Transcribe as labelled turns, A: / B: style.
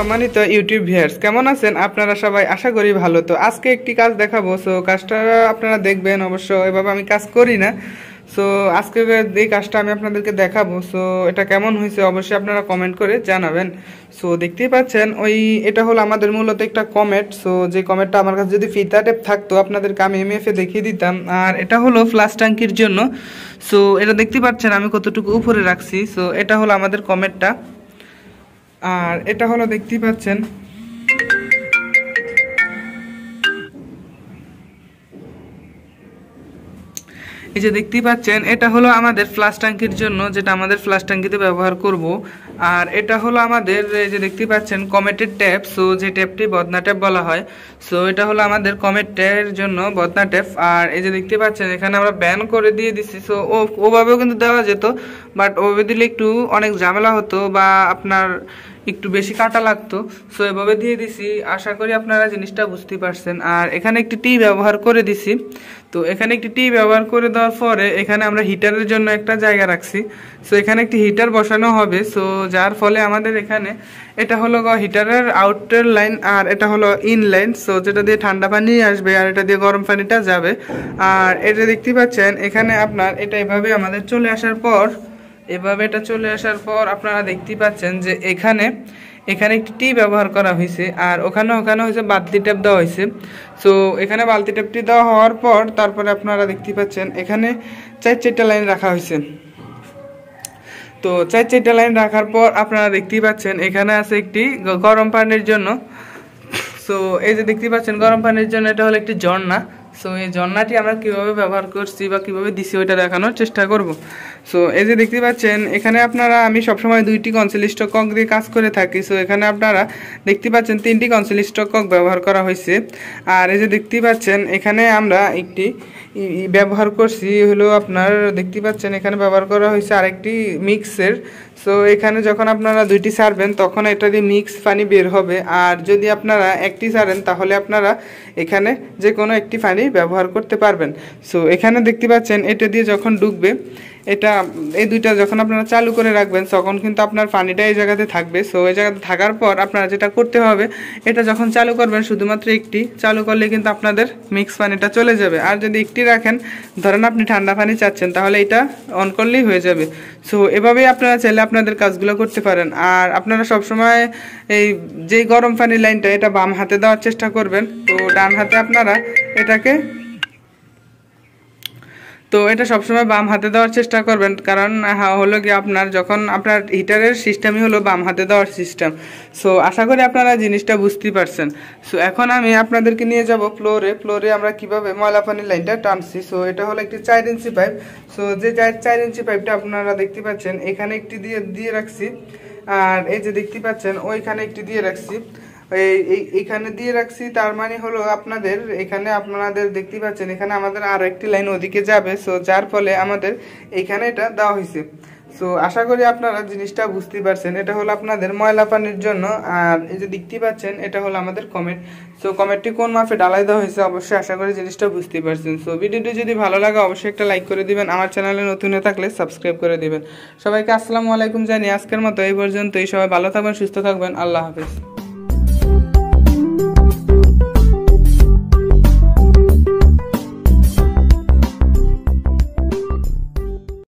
A: সম্মানিত YouTube viewers কেমন আছেন আপনারা সবাই আশা করি ভালো তো আজকে একটি কাজ দেখাবো সো কাজটা আপনারা দেখবেন অবশ্য এভাবে আমি কাজ করি না সো আজকে এই কাজটা আমি আপনাদেরকে দেখাবো সো এটা কেমন হয়েছে অবশ্যই আপনারা কমেন্ট করে জানাবেন সো দেখতেই পাচ্ছেন ওই এটা হলো আমাদের মূলত একটা কমেট সো যে কমেটটা আমার কাছে যদি ফিতা টেপ থাকতো আপনাদেরকে আমি এম এফে দেখিয়ে দিতাম আর এটা হলো ফ্লাস ট্যাঙ্কির জন্য সো এটা দেখতে পাচ্ছেন আমি কতটুকু উপরে রাখছি সো এটা হলো আমাদের কমেটটা আর এটা হলো দেখতে পাচ্ছেন এই যে দেখতেই পাচ্ছেন এটা হলো আমাদের ফ্লাস ট্যাঙ্কির জন্য যেটা আমাদের ফ্লাস ট্যাঙ্কিতে ব্যবহার করব আর এটা হলো আমাদের এই যে দেখতে পাচ্ছেন কমেটের ট্যাপ সো যে ট্যাপটি বদনা ট্যাপ বলা হয় সো এটা হলো আমাদের কমেট ট্যাপের জন্য বদনা ট্যাপ আর এই যে দেখতে পাচ্ছেন এখানে আমরা ব্যান করে দিয়ে দিছি সো ও ওভাবেও কিন্তু দেওয়া যেত বাট ওভাবে দিলে একটু অনেক ঝামেলা হতো বা আপনার একটু বেশি কাটা লাগতো সো এভাবে দিয়ে দিছি আশা করি আপনারা জিনিসটা বুঝতে পারছেন আর এখানে একটি টি ব্যবহার করে দিছি তো এখানে একটি টি ব্যবহার করে দেওয়ার পরে এখানে আমরা হিটারের জন্য একটা জায়গা রাখছি সো এখানে একটি হিটার বসানো হবে সো যার ফলে আমাদের এখানে এটা হলো হিটারের আউটের লাইন আর এটা হলো ইন লাইন সো যেটা দিয়ে ঠান্ডা পানি আসবে আর এটা দিয়ে গরম পানিটা যাবে আর এটা দেখতে পাচ্ছেন এখানে আপনার এটা এভাবে আমাদের চলে আসার পর এভাবে এটা চলে আসার পর আপনারা দেখতে পাচ্ছেন যে এখানে এখানে একটি টি ব্যবহার করা হয়েছে আর ওখানে ওখানে হয়েছে বালতি ট্যাপ দেওয়া হয়েছে সো এখানে বালতি ট্যাপটি দেওয়া হওয়ার পর তারপরে আপনারা দেখতে পাচ্ছেন এখানে চার চারটা লাইন রাখা হয়েছে তো চার চারটা লাইন রাখার পর আপনারা দেখতেই পাচ্ছেন এখানে আছে একটি গরম পানির জন্য সো এই যে দেখতে পাচ্ছেন গরম পানির জন্য এটা হলো একটি ঝর্ণা সো এই ঝর্ণাটি আমরা কীভাবে ব্যবহার করছি বা কীভাবে দিছি ওইটা দেখানোর চেষ্টা করব সো এই যে দেখতে পাচ্ছেন এখানে আপনারা আমি সবসময় দুইটি কনসিলিস্ট কক দিয়ে কাজ করে থাকি সো এখানে আপনারা দেখতে পাচ্ছেন তিনটি কনসিলিস্ট কক ব্যবহার করা হয়েছে আর এই যে দেখতে পাচ্ছেন এখানে আমরা একটি ব্যবহার করছি হলো আপনার দেখতে পাচ্ছেন এখানে ব্যবহার করা হয়েছে আরেকটি মিক্সের সো এখানে যখন আপনারা দুইটি সারবেন তখন এটা দিয়ে মিক্স পানি বের হবে আর যদি আপনারা একটি সারেন তাহলে আপনারা এখানে যে কোনো একটি পানি ব্যবহার করতে পারবেন সো এখানে দেখতে পাচ্ছেন এটা দিয়ে যখন ডুববে এটা এই দুইটা যখন আপনারা চালু করে রাখবেন তখন কিন্তু আপনার পানিটা এই জায়গাতে থাকবে সো এই জায়গাতে থাকার পর আপনারা যেটা করতে হবে এটা যখন চালু করবেন শুধুমাত্র একটি চালু করলে কিন্তু আপনাদের মিক্স পানিটা চলে যাবে আর যদি একটি রাখেন ধরেন আপনি ঠান্ডা পানি চাচ্ছেন তাহলে এটা অন করলেই হয়ে যাবে সো এভাবেই আপনারা চাইলে আপনাদের কাজগুলো করতে পারেন আর আপনারা সবসময় এই যেই গরম পানির লাইনটা এটা বাম হাতে দেওয়ার চেষ্টা করবেন তো ডান হাতে আপনারা এটাকে তো এটা সবসময় বাম হাতে দেওয়ার চেষ্টা করবেন কারণ হলো কি আপনার যখন আপনার হিটারের সিস্টেমই হলো বাম হাতে দেওয়ার সিস্টেম সো আশা করি আপনারা জিনিসটা বুঝতে পারছেন সো এখন আমি আপনাদেরকে নিয়ে যাব ফ্লোরে ফ্লোরে আমরা কিভাবে ময়লা পানির লাইনটা টানছি সো এটা হলো একটি চার ইঞ্চি পাইপ সো যে চার ইঞ্চি পাইপটা আপনারা দেখতে পাচ্ছেন এখানে একটি দিয়ে দিয়ে রাখছি আর এই যে দেখতে পাচ্ছেন ওইখানে একটি দিয়ে রাখছি এই এইখানে দিয়ে রাখছি তার মানে হলো আপনাদের এখানে আপনাদের দেখতে পাচ্ছেন এখানে আমাদের আর একটি লাইন ওদিকে যাবে সো যার ফলে আমাদের এইখানে এটা দেওয়া হয়েছে সো আশা করি আপনারা জিনিসটা বুঝতে পারছেন এটা হলো আপনাদের ময়লা পানির জন্য আর এই যে দেখতে পাচ্ছেন এটা হলো আমাদের কমেন্ট সো কমেন্টটি কোন মাপে ডালাই দেওয়া হয়েছে অবশ্যই আশা করি জিনিসটা বুঝতে পারছেন সো ভিডিওটি যদি ভালো লাগে অবশ্যই একটা লাইক করে দিবেন আমার চ্যানেলে নতুন হয়ে থাকলে সাবস্ক্রাইব করে দিবেন সবাইকে আসসালামু আলাইকুম জানি আজকের মতো এই পর্যন্তই সবাই ভালো থাকবেন সুস্থ থাকবেন আল্লাহ হাফিজ